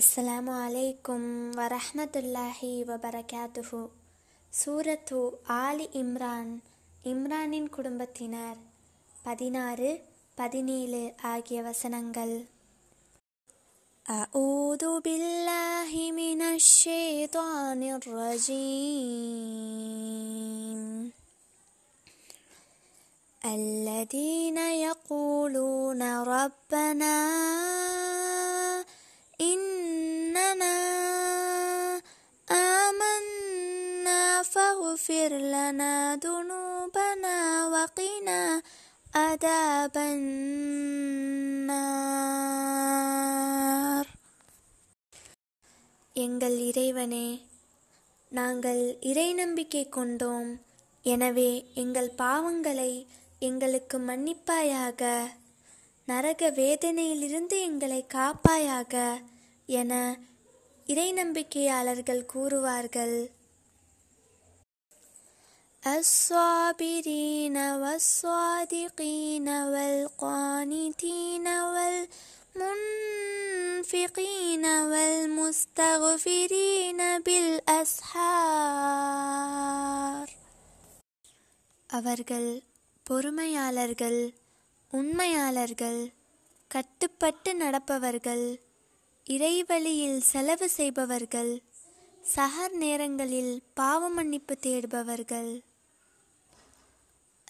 அஸ்லாம் அலைக்கும் வரஹமத்துல்லாஹி வபரகாத்துஹு சூரத்து ஆலி இம்ரான் இம்ரானின் குடும்பத்தினர் பதினாறு பதினேழு ஆகிய வசனங்கள் أعوذ بالله من الشيطان الرجيم الذين يقولون ربنا فاغفر لنا ذنوبنا وقنا عذاب النار எங்கள் இறைவனே நாங்கள் இறை நம்பிக்கை கொண்டோம் எனவே எங்கள் பாவங்களை எங்களுக்கு மன்னிப்பாயாக நரக வேதனையிலிருந்து எங்களை காப்பாயாக என இறை நம்பிக்கையாளர்கள் கூறுவார்கள் الصابرين والصادقين والقانتين والمنفقين والمستغفرين بالأسحار அவர்கள் பொறுமையாளர்கள் உண்மையாளர்கள் கட்டுப்பட்டு நடப்பவர்கள் இறைவழியில் செலவு செய்பவர்கள் சகர் நேரங்களில் பாவமன்னிப்பு தேடுபவர்கள்